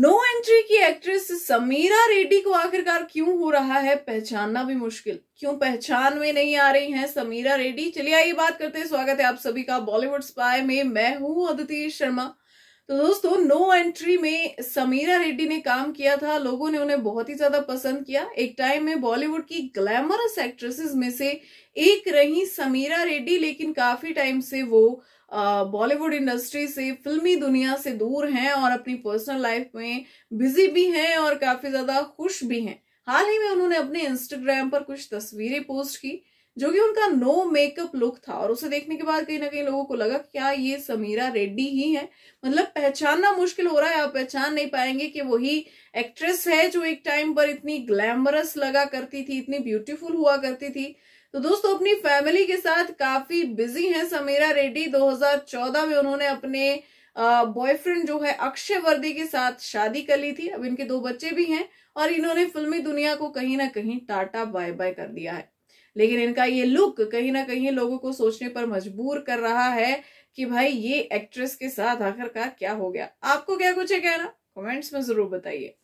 no Entry की actress Sameera Reddy को आखिरकार क्यों हो रहा है पहचानना भी मुश्किल क्यों पहचान में नहीं आ रही हैं समीरा रेड्डी चलिए आइए बात करते हैं स्वागत है आप सभी का बॉलीवुड स्पाई में मैं हूं अदिति शर्मा तो दोस्तों नो एंट्री में समीरा रेड्डी ने काम किया था लोगों ने उन्हें बहुत ही ज्यादा पसंद किया एक टाइम में बॉलीवुड की ग्लैमरस एक्ट्रेसेस में से एक रही समीरा रेड्डी लेकिन काफी टाइम से वो बॉलीवुड इंडस्ट्री से फिल्मी दुनिया से दूर हैं और अपनी पर्सनल लाइफ में बिजी भी हैं और काफी ज्यादा खुश भी हैं हाल ही में उन्होंने अपने इंस्टाग्राम पर कुछ तस्वीरें पोस्ट की जो कि उनका नो मेकअप लुक था और उसे देखने के बाद कहीं ना कहीं लोगों को लगा क्या ये समीरा रेड्डी ही है मतलब पहचानना मुश्किल हो रहा है आप पहचान नहीं पाएंगे कि वही एक्ट्रेस है जो एक टाइम पर इतनी ग्लैमरस लगा करती थी इतनी ब्यूटीफुल हुआ करती थी तो दोस्तों अपनी फैमिली के साथ काफी बिजी हैं समीरा रेड्डी 2014 में उन्होंने अपने बॉयफ्रेंड जो है अक्षय वर्दी के साथ शादी कर ली थी अब इनके दो बच्चे भी हैं और इन्होंने फिल्मी दुनिया को कहीं ना कहीं टाटा बाय बाय कर दिया है लेकिन इनका ये लुक कहीं ना कहीं लोगों को सोचने पर मजबूर कर रहा है कि भाई ये एक्ट्रेस के साथ आखिरकार क्या हो गया आपको क्या कुछ है कहना कमेंट्स में जरूर बताइए